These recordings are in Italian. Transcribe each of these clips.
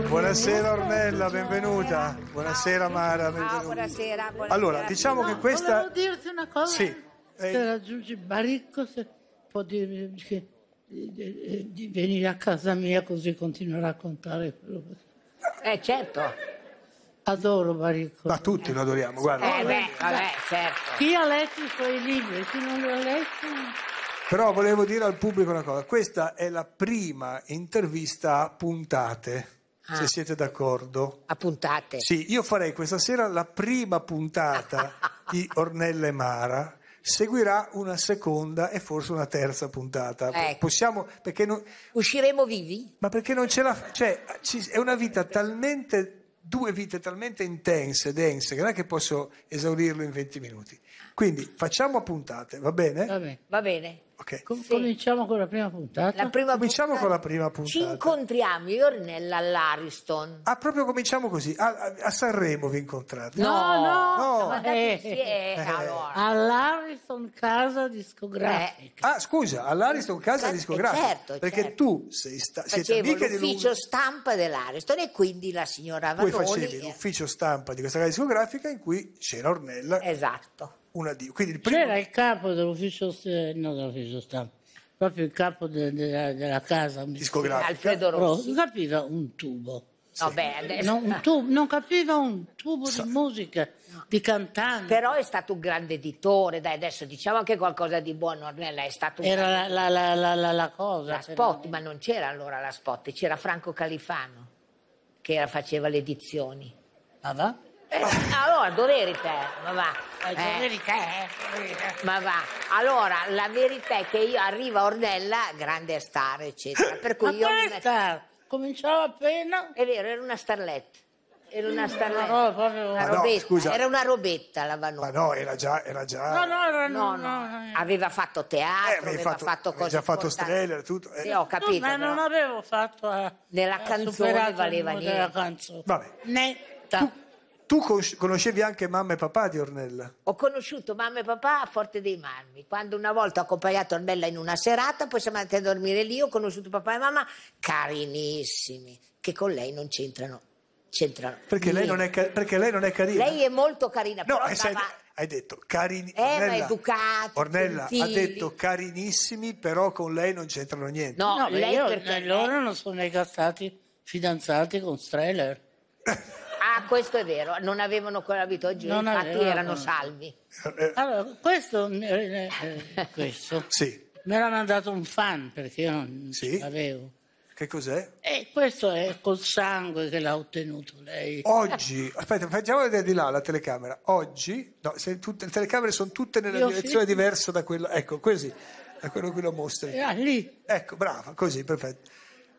Buonasera Ornella, benvenuta. Buonasera Mara, ah, benvenuta. Ciao, buonasera, buonasera. Allora, diciamo che questa... Volevo dirti una cosa. Sì. Se eh, raggiungi Baricco, se può dirmi che eh, eh, di venire a casa mia così continuo a raccontare quello che... Eh, certo. Adoro Baricco. Ma tutti lo adoriamo, guarda. Eh, beh, vabbè, certo. Chi ha letto i suoi libri, chi non li ha letti... Però volevo dire al pubblico una cosa, questa è la prima intervista a puntate ah. se siete d'accordo. A puntate. Sì, io farei questa sera la prima puntata di Ornella e Mara. Seguirà una seconda e forse una terza puntata. Ecco. Possiamo, perché non... Usciremo vivi? Ma perché non ce la... Cioè, è una vita talmente due vite talmente intense, dense, che non è che posso esaurirlo in 20 minuti. Quindi facciamo puntate, va bene? Va bene. Va bene. Okay. Com- cominciamo con la prima puntata. La prima cominciamo puntata. con la prima puntata. Ci incontriamo io Ornella all'Ariston. Ah, proprio cominciamo così. A, a, Sanremo vi incontrate. No, no, no. no. Eh. Eh. Allora. All'Ariston Casa Discografica. Eh. Ah, scusa, all'Ariston Casa eh, Discografica. Certo, perché certo. tu sei sta- siete amiche dell'ufficio dell'un... stampa dell'Ariston e quindi la signora Vanoni. Poi facevi l'ufficio stampa di questa casa discografica in cui c'era Ornella. Esatto una diva. il primo... C'era il capo dell'ufficio, non dell'ufficio stampa, proprio il capo de, de, de, della casa discografica, Alfredo Rossi, capiva un tubo. Sì. Vabbè, adesso... non, tubo, non, capiva un tubo sì. di musica, di cantante. Però è stato un grande editore, dai, adesso diciamo anche qualcosa di buono, Ornella, è stato un... Era la, la, la, la cosa. La spot, ma non c'era allora la spot, c'era Franco Califano che era, faceva le edizioni. Ah, va? Eh, allora, doveri te, ma va. Eh, eh. ma va. Allora, la verità è che io arrivo a Ornella, grande star, eccetera. Per cui io. mi metto- star? Cominciava appena. È vero, era una starletta. Era una starletta. no, proprio- Una no, Era una robetta la Vanoni. Ma no, era già. Era già No, no, era- No, no, aveva fatto teatro, avevi eh, aveva fatto, fatto avevi cose già fatto importanti. strella e tutto. eh. Sì, ho capito. ma però non avevo fatto. eh, Nella eh, canzone valeva numero della niente. canzone. Vabbè. Netta. Tu, tu conoscevi anche mamma e papà di Ornella? Ho conosciuto mamma e papà a Forte dei Marmi. Quando una volta ho accompagnato Ornella in una serata, poi siamo andati a dormire lì, ho conosciuto papà e mamma carinissimi, che con lei non c'entrano. c'entrano perché, lei non è, perché lei non è carina. Lei è molto carina, no, però eh, sei, hai detto carini, eh, Ornella, educati, Ornella ha detto carinissimi, però con lei non c'entrano niente. No, no lei io, perché loro non sono neanche stati fidanzati con Streller. Ah, questo è vero, non avevano ancora vinto oggi, Non infatti avevano, erano no. salvi. Eh, eh. Allora, questo, eh, eh questo Sì, me l'ha mandato un fan perché io non Sì. l'avevo. che cos'è? E questo è col sangue che l'ha ottenuto lei. Oggi, aspetta, facciamo vedere di là la telecamera. Oggi, no, se tutte- le telecamere sono tutte nella Io sì. direzione diversa da quella, ecco, così, da quello in lo mostri. Ah, lì. Ecco, brava, così, perfetto.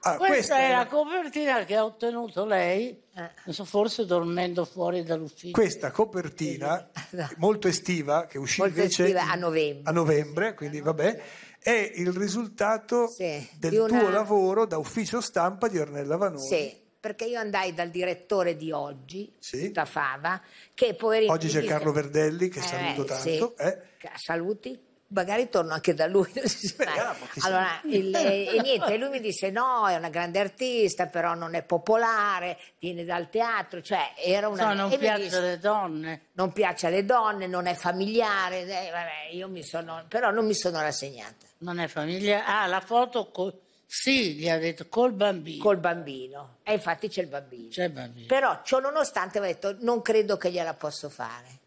Ah, questa, questa è la copertina che ha ottenuto lei, eh. so, forse dormendo fuori dall'ufficio. Questa copertina eh, no. molto estiva, che uscì molto invece estiva, a, novembre. a novembre, quindi a eh, novembre. vabbè, è il risultato sì, del una... tuo lavoro da ufficio stampa di Ornella Vanoni. Sì, perché io andai dal direttore di oggi, sì. da Fava, che poverino... Oggi c'è Carlo Verdelli, che eh, saluto tanto. Sì. Eh. Saluti magari torno anche da lui. Speriamo, allora, il, eh, e niente, lui mi disse no, è una grande artista, però non è popolare, viene dal teatro, cioè era una... No, non piace disse, alle donne. Non piace alle donne, non è familiare, eh, vabbè, io mi sono, però non mi sono rassegnata. Non è familiare? Ah, la foto... Con... Sì, gli ha detto col bambino. Col bambino. E infatti c'è il bambino. C'è il bambino. Però ciò nonostante mi ha detto non credo che gliela posso fare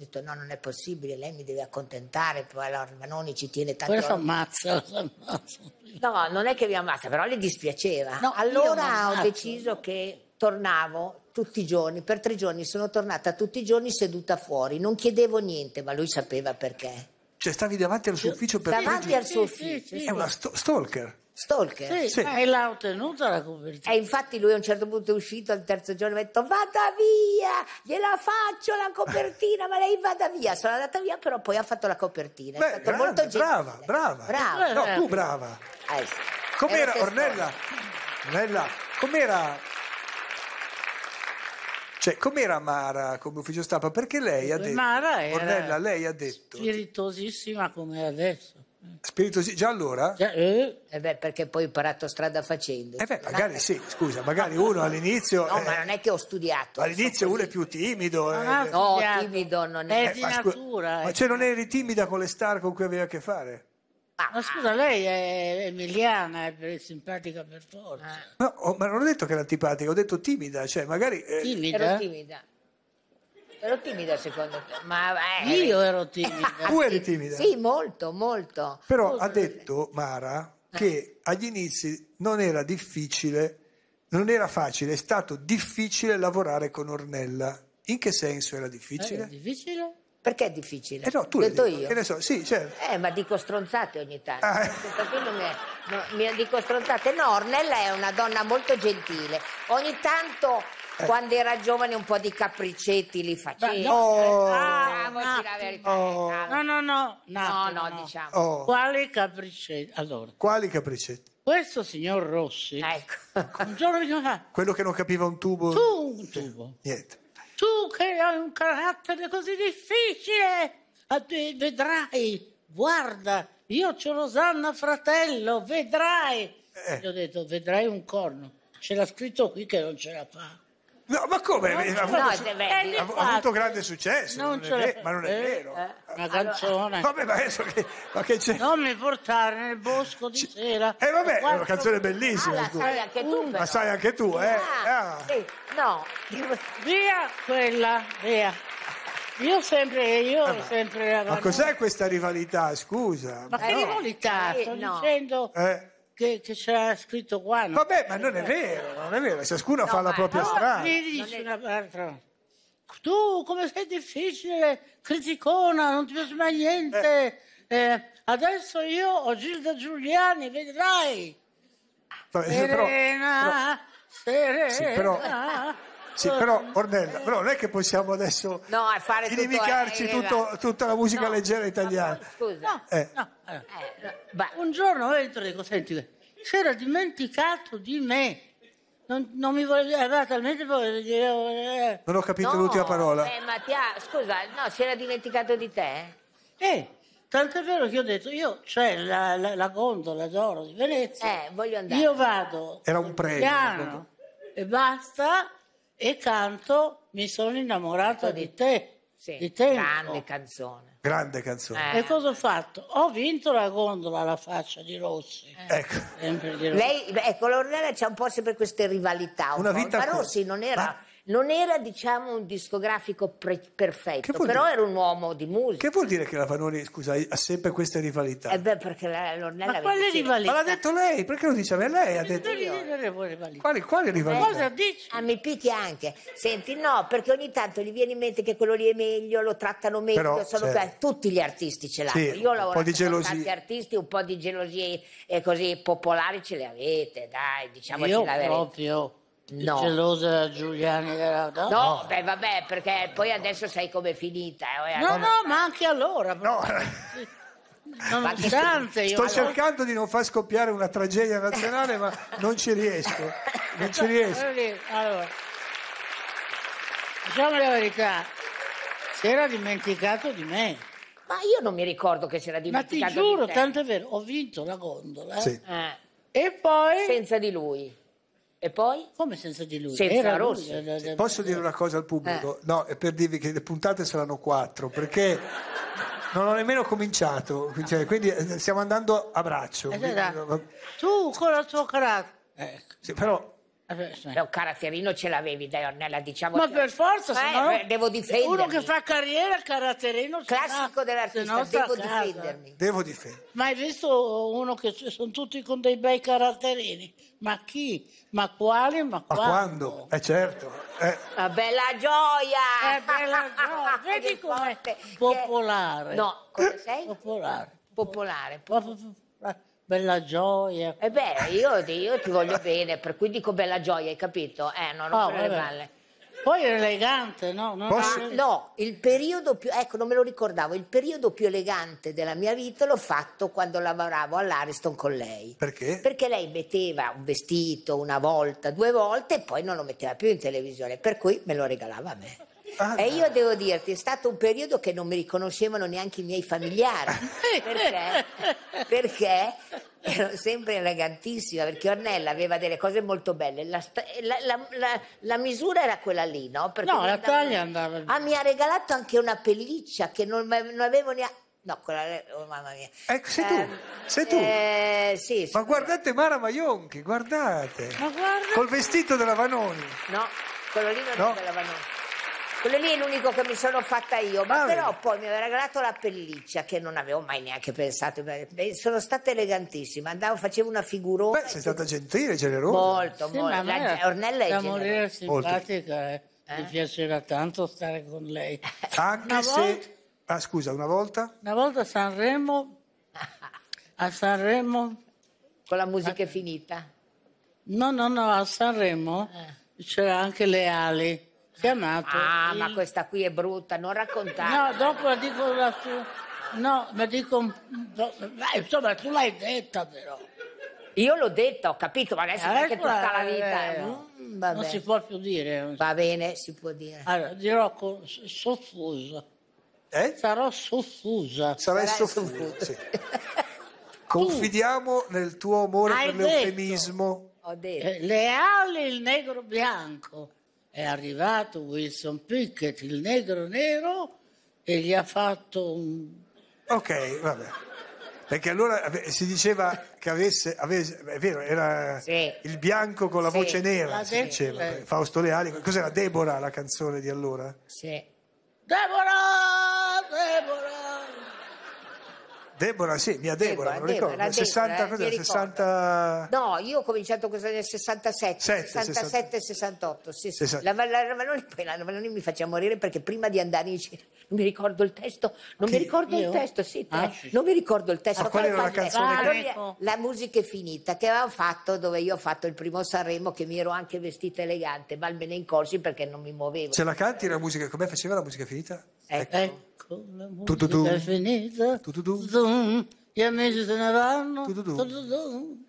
ho detto no, non è possibile, lei mi deve accontentare, poi allora Manoni ci tiene tanto. Poi lo ammazza. No, non è che mi ammazza, però le dispiaceva. No, allora ho deciso che tornavo tutti i giorni, per tre giorni sono tornata tutti i giorni seduta fuori, non chiedevo niente, ma lui sapeva perché. Cioè stavi davanti al suo cioè, ufficio per davanti tre giorni? Davanti al suo ufficio. Sì, sì, sì. È una st- stalker. Stalker? Sì, sì. e eh, l'ha ottenuta la copertina. E infatti lui a un certo punto è uscito al terzo giorno e ha detto vada via, gliela faccio la copertina, ma lei vada via. Sono andata via, però poi ha fatto la copertina. Beh, stato grande, molto gentile. Brava, brava. brava. no, tu brava. Eh, sì. Com'era, Ornella, Ornella, com'era cioè, com'era Mara come ufficio stampa? Perché lei ha detto. Mara era Ornella, lei ha detto. Spiritosissima come adesso. Spiritosi, già allora? Già, eh? eh, beh, perché poi ho imparato strada facendo. Eh beh, magari sì, scusa, magari uno all'inizio... No, eh, ma non è che ho studiato. All'inizio uno è più timido. Eh, eh. No, no timido non è. È di ma natura. Ma, ma cioè non eri timida con le star con cui avevi a che fare? Ah. Ma scusa, lei è emiliana, è simpatica per forza. No, oh, ma non ho detto che era antipatica, ho detto timida, cioè magari... Eh, timida? Ero timida. Ero timida secondo te, ma eh, io ero timida. Ah, tu eri timida? Sì, molto, molto. Però Scusa, ha detto Mara che agli inizi non era difficile, non era facile, è stato difficile lavorare con Ornella. In che senso era difficile? Era eh, difficile? Perché è difficile? Eh no, tu detto io. Che ne so, sì, certo. Eh, ma dico stronzate ogni tanto. Ah, eh. mi, no, mi dico stronzate. No, Ornella è una donna molto gentile. Ogni tanto eh. Quando era giovane un po' di capriccetti li facevi. No, eh, eh, ah, Oh. diciamoci Oh. No, no, no. un No, no, diciamo. Oh, Quali capriccetti? Allora, Quali capriccetti? questo signor Rossi, Ecco. un giorno mi fa, ah, Quello che non capiva un tubo? tu un tubo, Niente. tu che hai un carattere così difficile, vedrai, guarda, io c'ho Rosanna fratello, vedrai. Eh. Gli ho detto, vedrai un corno. C'era scritto qui che non ce la fa. No, ma come? Ha avuto, su- ha ha avuto grande successo, Non non è ma non è eh, vero. Una canzone. Vabbè, ma adesso che, ma che c'è? Non mi portare nel bosco di sera. Eh vabbè, è una canzone Ah, bellissima. la sai anche tu, però. La sai anche tu, eh? Ah, Ah. sì, no. Via quella, via. Io sempre, io ah, sempre la Ma cos'è questa rivalità, scusa? Ma che no. rivolità, Eh, sto no. dicendo Eh che, che c'è scritto qua. No? Vabbè, ma non è vero, non è vero, ciascuno no, fa la propria strada. Mi dici è... un'altra. Tu come sei difficile, criticona, non ti piace mai niente. Eh. Eh, adesso io ho Gilda Giuliani, vedrai. Serena, però, però, serena. Sì, però... Sì, ecco, però eh, Ornella, eh. però non è che possiamo adesso no, fare inimicarci tutto, eh, tutto, tutta la musica no, leggera italiana. No, scusa. Eh. No, allora. eh, eh un giorno ho detto, dico, senti, c'era dimenticato di me. Non, non mi voleva, era talmente Non ho capito l'ultima parola. Mattia, scusa, no, si era dimenticato di te? Eh, è vero che ho detto, io c'è cioè, la, la, la, gondola d'oro di Venezia. Eh, voglio andare. Io vado. Era un premio. Piano, e basta e canto Mi sono innamorata ecco di te. Sì, di te. Grande canzone. Grande canzone. Eh. E cosa ho fatto? Ho vinto la gondola alla faccia di Rossi. Eh. Ecco. Sempre di Rossi. Lei, ecco, Lornella c'è un po' sempre queste rivalità. Un Una po'. vita Ma Rossi non era... Ma non era diciamo un discografico pre- perfetto, però dire? era un uomo di musica. Che vuol dire che la Vanoni, scusa, ha sempre queste rivalità? Eh beh, perché la, l'Ornella... Ma quale rivalità? Ma l'ha detto lei, perché lo diceva lei? Ha detto io. Quale, quale eh, rivalità? Cosa dici? a ah, mi picchia anche. Senti, no, perché ogni tanto gli viene in mente che quello lì è meglio, lo trattano meglio, però, sono certo. tutti gli artisti ce l'hanno. Sì, io lavoro con tanti artisti, un po' di gelosie eh, così popolari ce le avete, dai, diciamoci io la verità. proprio No. Gelosa da Giuliani della No, no. beh, vabbè, perché poi adesso sai com'è finita. Eh, no, no, ma anche allora. No. Nonostante io... Sto cercando di non far scoppiare una tragedia nazionale, ma non ci riesco. Non ci riesco. Allora, diciamo la verità, si era dimenticato di me. Ma io non mi ricordo che si era dimenticato di me. Ma ti giuro, tanto è vero, ho vinto la gondola. Eh. Sì. Eh. E poi... Senza di lui. E poi? Come senza di lui? Senza Era Rossi. Lui. Posso dire una cosa al pubblico? Eh. No, è per dirvi che le puntate saranno quattro, perché non ho nemmeno cominciato, cioè, quindi eh, stiamo andando a braccio. Esatto. Eh, quindi... Tu con la tua carattere. Eh, sì, però eh, Un caratterino ce l'avevi, dai Ornella, diciamo. Ma per forza, eh, se no, devo difendermi. Uno che fa carriera, il caratterino. Classico dell'artista, devo difendermi. Devo difendermi. Ma hai visto uno che sono tutti con dei bei caratterini? Ma chi? Ma quale? Ma, ma quando? Eh certo. Eh. La bella gioia! Eh, bella gioia. Vedi come popolare. No, come sei? Popolare. Popolare. popolare. popolare. Bella gioia. E eh beh, io, io, ti voglio bene, per cui dico bella gioia, hai capito? Eh, non rompere oh, male. Poi era elegante, no? Non Posso... era... No, il periodo più, ecco, non me lo ricordavo, il periodo più elegante della mia vita l'ho fatto quando lavoravo all'Ariston con lei. Perché? Perché lei metteva un vestito una volta, due volte e poi non lo metteva più in televisione, per cui me lo regalava a me. Ah, e io devo dirti, è stato un periodo che non mi riconoscevano neanche i miei familiari. perché? Perché ero sempre elegantissima, perché Ornella aveva delle cose molto belle. La, la, la, la misura era quella lì, no? Perché no, la andava... taglia andava. Ah, mi ha regalato anche una pelliccia che non, non avevo neanche. No, quella... Oh, mamma mia. Ecco, sei tu, eh, sei tu. Eh, sì, ma guardate Mara Maionchi, guardate. Ma guarda... Col vestito della Vanoni. No, quello lì non no. è della Vanoni. Quello lì è l'unico che mi sono fatta io, ma ah, però poi mi aveva regalato la pelliccia che non avevo mai neanche pensato. Sono stata elegantissima, andavo, facevo una figurona. Beh, sei stata gentile, generosa. Molto, sì, molto. La, Ornella è generosa. simpatica, eh. mi eh? piaceva tanto stare con lei. Anche una se... Volta... Ah, scusa, una volta? Una volta a Sanremo, a Sanremo... Con la musica a... finita? No, no, no, a Sanremo eh. c'era anche le ali chiamato. Ah, il... ma questa qui è brutta, non raccontare. No, dopo la dico la sua. No, ma dico. Insomma, tu l'hai detta però. Io l'ho detta, ho capito, ma adesso eh, è che ecco, tutta la eh, vita. Eh, eh mm, Non si può più dire. Va bene, si può dire. Allora, dirò con... soffusa. Eh? Sarò soffusa. Sarai, soffusa. Sì. Confidiamo nel tuo amore Hai per l'eufemismo. ho detto. le ali il negro bianco è arrivato Wilson Pickett, il negro nero, e gli ha fatto un... Ok, vabbè. Perché allora si diceva che avesse, avesse è vero, era sì. il bianco con la sì, voce nera, la si diceva, eh. Fausto Leali. Cos'era Debora la canzone di allora? Sì. Debora! Debora! Debora, sì, mia Debora, Debora, Debora ricordo. 60, Debora, eh, 60... No, io ho cominciato questo nel 67, 7, 67, 60... 68. Sì, sì. La, la, Ravanoni, poi la Ravanoni mi faceva morire perché prima di andare in giro non mi ricordo il testo, non Chi? mi ricordo io? il testo, sì, ah, te, ah, non mi ricordo il testo. Ma qual era la canzone? Ah, La musica è finita, che avevamo fatto dove io ho fatto il primo Sanremo, che mi ero anche vestita elegante, ma almeno in corsi perché non mi muovevo. Ce la canti la musica, come faceva la musica finita? Ecco, ecco la musica è finita. gli amici se ne vanno. Tu,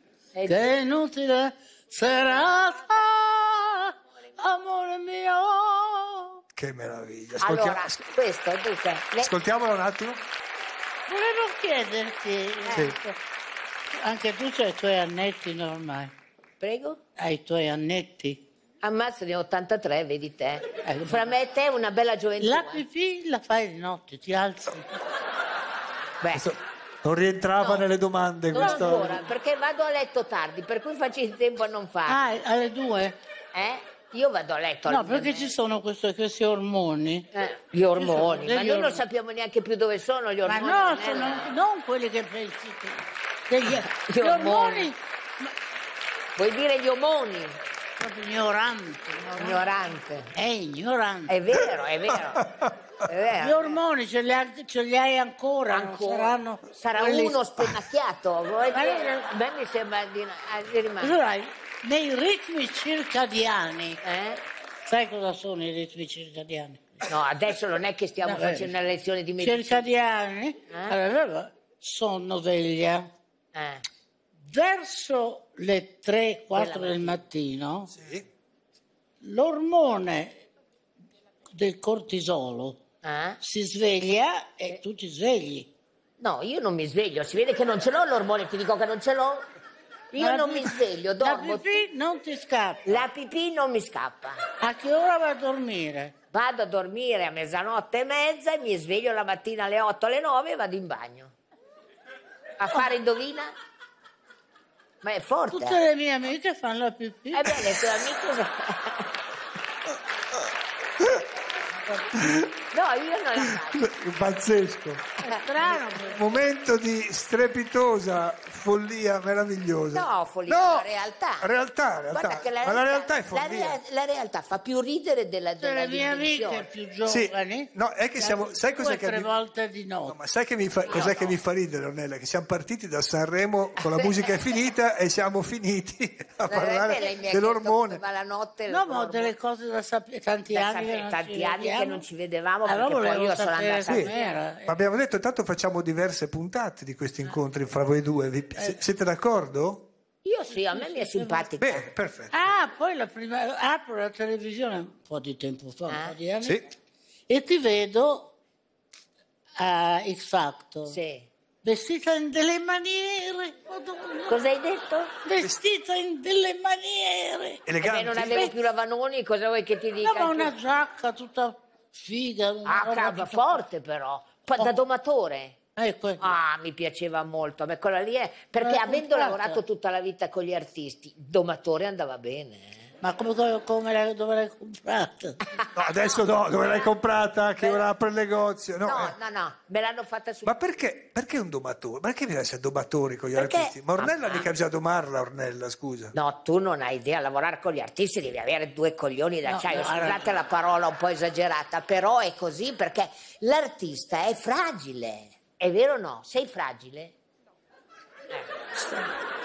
Che inutile serata, amore mio. Che meraviglia. Ascoltiamo... Allora, questo, Duca. Le... Ascoltiamolo un attimo. Volevo chiederti, sì. ecco, anche tu hai i tuoi annetti ormai. Prego? Hai i tuoi annetti. Ammazza ne ho 83, vedi te. Eh, fra me e te una bella gioventù. La pipì eh. la fai di notte, ti alzi. Beh. Non rientrava no, nelle domande non questa... ancora, perché vado a letto tardi, per cui faccio il tempo a non fare. Ah, alle due? Eh? Io vado a letto. No, perché ci sono questo, questi ormoni. Eh, gli ormoni, ma noi non sappiamo neanche più dove sono gli ormoni. Ma no, non, eh. sono, eh. non quelli che pensi Degli, gli, gli ormoni. ormoni. Vuoi dire gli omoni? Proprio ignorante, ignorante. Ignorante. È ignorante. È vero, è vero. È vero. Gli ormoni ce li, ha, ce li hai ancora, ancora. Saranno, sarà quelli... uno spennacchiato. Ma lei mi sembra di, eh, di rimanere. Allora, nei ritmi circadiani, eh? sai cosa sono i ritmi circadiani? No, adesso non è che stiamo no, facendo una lezione di medicina. Circadiani? Eh? Allora, sonno veglia. Eh, eh verso le 3-4 del mattino sì. l'ormone del cortisolo ah. si sveglia e eh. tu ti svegli. No, io non mi sveglio, si vede che non ce l'ho l'ormone, ti dico che non ce l'ho. Io la non pipì, mi sveglio, dormo. La pipì non ti scappa. La pipì non mi scappa. A che ora vai a dormire? Vado a dormire a mezzanotte e mezza e mi sveglio la mattina alle 8 alle 9 e vado in bagno. A fare oh. indovina? Ma è forte. Tutte le eh. mie amiche fanno la pipì. Ebbene, eh tuo amico... No, io non la faccio. Pazzesco. Strano. Momento di strepitosa follia meravigliosa. No, follia, no, la realtà. Realtà, realtà. che la Ma realtà, la realtà è follia. La, rea- la realtà fa più ridere della della La mia vita è più giovane. Sì. No, è che siamo sai cos'è che tre mi... volte di no. no. ma sai che mi fa, no, cos'è no. che mi fa ridere, Ornella? Che siamo partiti da Sanremo con la musica è finita e siamo finiti a eh, parlare dell'ormone. ma la notte No, ma ho delle cose da sapere tanti da anni, sapere, tanti anni che non ci vedevamo bravo allora ah, perché poi io sono andata sì. Ma abbiamo detto intanto facciamo diverse puntate di questi incontri fra voi due. Vi, eh. siete d'accordo? Io sì, a me mi è simpatico. Beh, perfetto. Ah, poi la prima, apro la televisione un po' di tempo fa, ah. un po' di anni, sì. e ti vedo a X Factor. Sì. Vestita in delle maniere. Oh, cosa hai detto? Vestita in delle maniere. Elegante. Eh beh, non avevo più la Vanoni, cosa vuoi che ti dica? No, ma una giacca tutta Figa, una ah, roba forte però, pa- oh. da domatore. Ecco, ecco. Ah, mi piaceva molto, ma quella lì è perché avendo lavorato tutta la vita con gli artisti, domatore andava bene. Eh. Ma come, come la, dove l'hai comprata? No, adesso no, dove l'hai comprata? Che Beh, ora apre il negozio? No, no, eh. no, no, me l'hanno fatta su. Ma perché, perché un domatore? Perché mi essere domatori con gli perché? artisti? Ma Ornella Mamma. mica bisogna domarla, Ornella, scusa. No, tu non hai idea, lavorare con gli artisti devi avere due coglioni d'acciaio. No, no, Scusate no. la parola un po' esagerata, però è così perché l'artista è fragile. È vero o no? Sei fragile? No. Eh.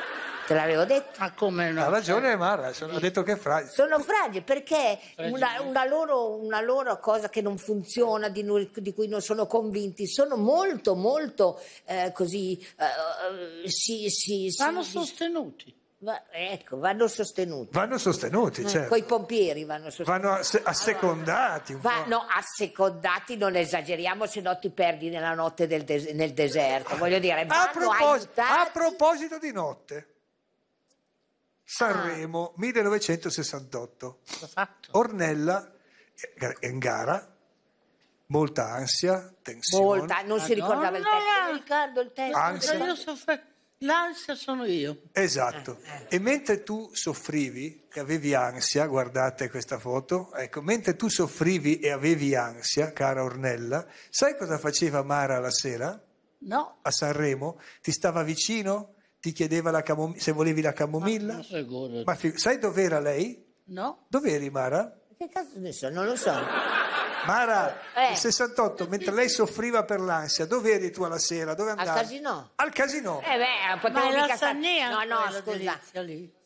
Te l'avevo detto, ma come no? Ha ragione Mara, sono, ha detto che è fragile. Sono fragili perché una, una, loro, una, loro, cosa che non funziona, di, di, cui non sono convinti, sono molto, molto eh, così... Eh, si, si, Vanno si, sostenuti. Va, ecco, vanno sostenuti. Vanno sostenuti, mm, certo. Con i pompieri vanno sostenuti. Vanno assecondati un vanno po'. assecondati, non esageriamo, se no ti perdi nella notte des nel deserto. Eh, Voglio dire, a, propos a proposito di notte. Ah. Sanremo 1968. Esatto. Ornella è eh, in gara, molta ansia, tensione. Molta, non si ricordava il testo. Non ricordo il testo. Ansia. Soffre... L'ansia sono io. Esatto. Eh, eh. E mentre tu soffrivi e avevi ansia, guardate questa foto, ecco, mentre tu soffrivi e avevi ansia, cara Ornella, sai cosa faceva Mara la sera? No. A Sanremo? Ti stava vicino? ti chiedeva camom- se volevi la camomilla? Ma, ma fi- sai dov'era lei? No. Dove eri Mara? Che cazzo ne so, non lo so. Mara, eh. il 68, mentre lei soffriva per l'ansia, dove eri tu alla sera? Dove andavi? Al casino. Al casino. Eh beh, potevo mica la Sannea. No, no, scusa.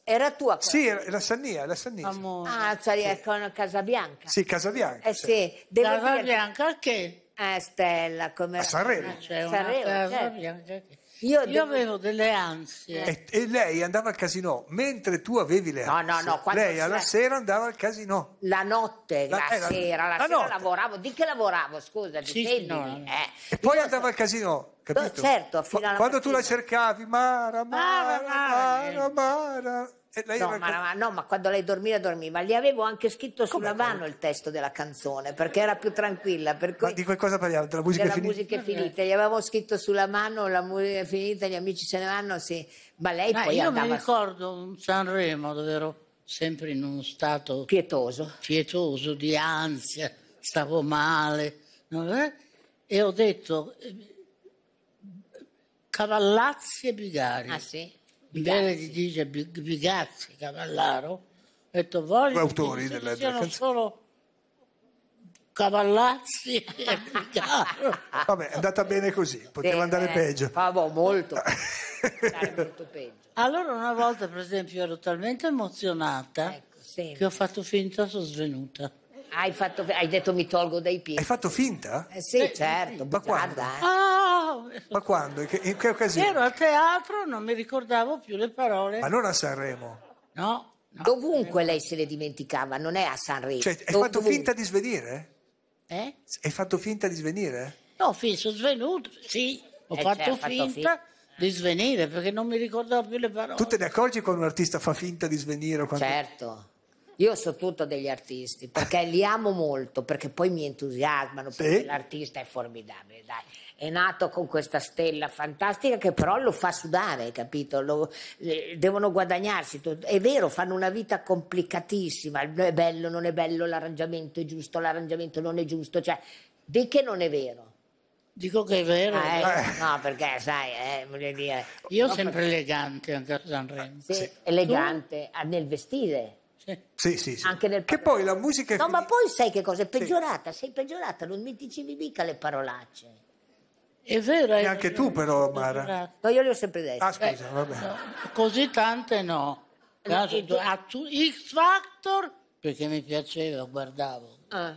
Era tua casa? Sì, era la Sannia, la Sannia. Amore. Ah, cioè sì. con ecco, Casabianca. Sì, Casabianca. Eh sì. Devo Casabianca dire... che? Eh, Stella, come... A Sanremo. Ah, Sanremo, certo. Io, Io avevo delle ansie. Eh. E, e, lei andava al casino mentre tu avevi le ansie. No, no, no. lei alla la... sera andava al casino. La notte, la, la, la sera, la, ah, sera lavoravo. Di che lavoravo? Scusa, sì, sì no. eh. E poi Io andava so... al casino. Capito? Certo, fino alla Quando mattina. tu la cercavi, Mara, Mara, Mara, Mara. mara, mara. Eh, no, racco... ma, no, ma, quando lei dormiva, dormiva. Gli avevo anche scritto sulla mano il testo della canzone perché era più tranquilla. Per cui... Ma di qualcosa parliamo? Della musica della è finita? Musica è finita. Gli avevo scritto sulla mano la musica è finita, gli amici se ne vanno, sì. Ma lei ma poi io andava... mi ricordo un Sanremo dove ero sempre in uno stato... Pietoso. Pietoso, di ansia, stavo male. Eh? E ho detto... Eh, Cavallazzi e Bigari. Ah sì? Bigazzi. Bene dice Bigazzi, Cavallaro, ho detto voglio autori che della siano canzone. solo Cavallazzi e Bigaro. Vabbè, è andata bene così, poteva bene, andare peggio. Pavo, boh, molto, molto peggio. Allora una volta, per esempio, ero talmente emozionata ecco, che ho fatto finta sono svenuta. Hai, fatto, hai, detto mi tolgo dai piedi. Hai fatto finta? Eh sì, eh, certo. Ma quando? Ah, ma quando? In che, occasione? Ero al teatro, non mi ricordavo più le parole. Ma non a Sanremo? No. no Dovunque lei se le dimenticava, non è a Sanremo. Cioè, hai Dov- fatto finta di svenire? Eh? Hai fatto finta di svenire? No, sono svenuto, sì. Ho eh, cioè, fatto, cioè, finta fatto finta di svenire perché non mi ricordavo più le parole. Tu te ne accorgi quando un artista fa finta di svenire? Quando... Certo. Io so tutto degli artisti perché li amo molto, perché poi mi entusiasmano, perché sì. l'artista è formidabile, dai. È nato con questa stella fantastica che però lo fa sudare, capito? Lo, eh, devono guadagnarsi. Tutto. È vero, fanno una vita complicatissima, è bello, non è bello, l'arrangiamento è giusto, l'arrangiamento non è giusto, cioè di che non è vero. Dico che è vero. Ah, eh, eh. no, perché sai, eh, voglio dire. Io no, sempre perché... elegante a Sanremo. Sì, sì. elegante tu? nel vestire. Sì, sì, sì. Anche nel che poi la musica... È no, finita. ma poi sai che cosa? È peggiorata, sei peggiorata, non mi dicevi mica le parolacce. È vero. E anche tu però, Mara. No, io le ho sempre dette. Ah, scusa, eh, vabbè. No, così tante no. Caso, tu... X Factor, perché mi piaceva, guardavo. Ah.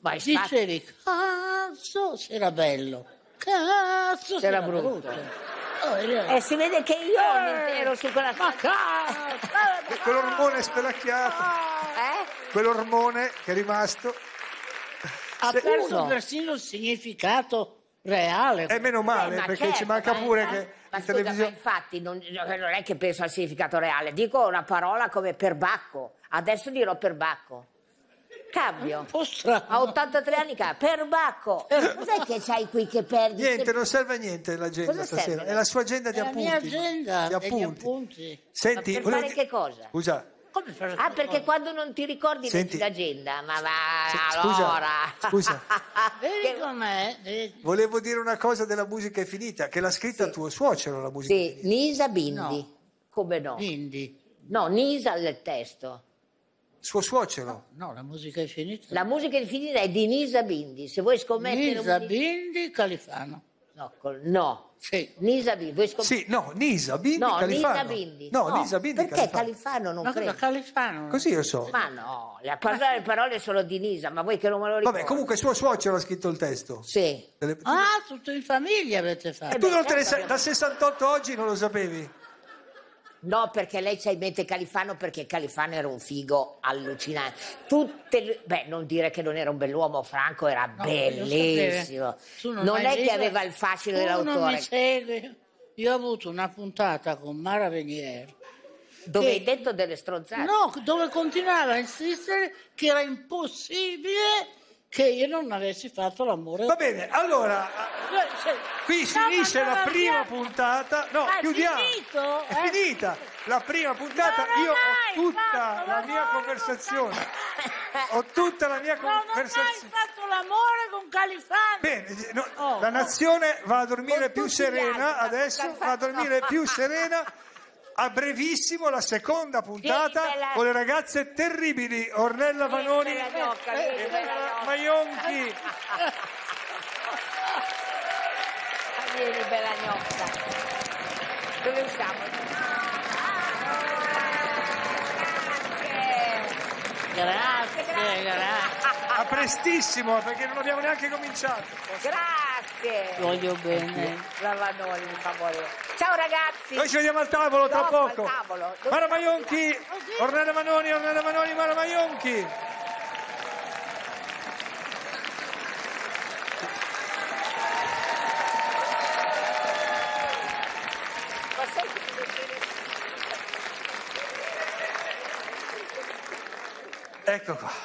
Vai, Dicevi, cazzo, ah, era bello. Cazzo! C'era brutto. E oh, eh, si vede che io ho eh. l'impero su quella Ma cazzo! Quell'ormone spelacchiato. Eh? Quell'ormone che è rimasto. Ha Se... perso uno. persino il significato reale. E eh, meno male, eh, ma perché certo, ci manca ma pure infatti, che. Ma in scusa, televisione... ma infatti non, non, è che penso al significato reale, dico una parola come perbacco. Adesso dirò perbacco. Cambio. Un po' strano. A 83 anni cambio. Perbacco. Cos'è che c'hai qui che perdi? Niente, non serve a niente l'agenda Cosa stasera. Serve? È la sua agenda di È appunti. La mia agenda di appunti. appunti. Senti, Ma per volevo... fare che cosa? Scusa. Ah, perché quando non ti ricordi Senti, l'agenda, ma va, scusa, allora. Scusa. Vedi com'è? Volevo dire una cosa della musica è finita, che l'ha scritta sì. tuo suocero la musica. Sì, Nisa Bindi. No. Come no? Bindi. No, Nisa il testo. Suo suocero? No, la musica è finita. La musica è finita è di Nisa Bindi. Se vuoi scommettere. Nisa un... Bindi Califano. No, col... no. Sì. Nisa Bindi. Vuoi scommettere? Sì, no, Nisa Bindi no, Califano. Nisa Bindi. No, no, Nisa Bindi. Perché Califano, Califano non no, credo. Califano. Così lo so. Ma no, la parola, le parole sono di Nisa, ma voi che non me lo ricordi. Vabbè, comunque suo suocero ha scritto il testo. Sì. Delle... Ah, tutto in famiglia avete fatto. E tu non te eh ne certo sai, da 68 oggi non lo sapevi? No, perché lei c'ha in mente Califano perché Califano era un figo allucinante. Tutte, beh, non dire che non era un bell'uomo, Franco era no, bellissimo. Non, non è che aveva il fascino dell'autore. Io ho avuto una puntata con Mara Venier. Dove che... hai detto delle stronzate? No, dove continuava a insistere che era impossibile che io non avessi fatto l'amore. Va bene, allora eh, qui si finisce la prima via. puntata. No, ma ah, chiudiamo. Finito, eh? È finita la prima puntata. Non io ho tutta la mia conversazione. Ho tutta la mia conversazione. Non hai fatto l'amore con Califano. Bene, no, oh, la oh. nazione va a dormire più serena adesso, va a dormire più serena a brevissimo la seconda puntata Libera. con le ragazze terribili Ornella Vanoni gnocca, e eh, Elena eh, Maionchi. Vieni bella gnocca. Dove siamo? Grazie, grazie. grazie. A prestissimo perché non abbiamo neanche cominciato. Grazie. Voglio bene. La Vanoni, mi fa volere. Ciao ragazzi. Noi ci vediamo al tavolo tra Dopo, poco. Mara Maionchi, Ornella Manoni, Ornella Manoni, Mara Maionchi. Ecco qua.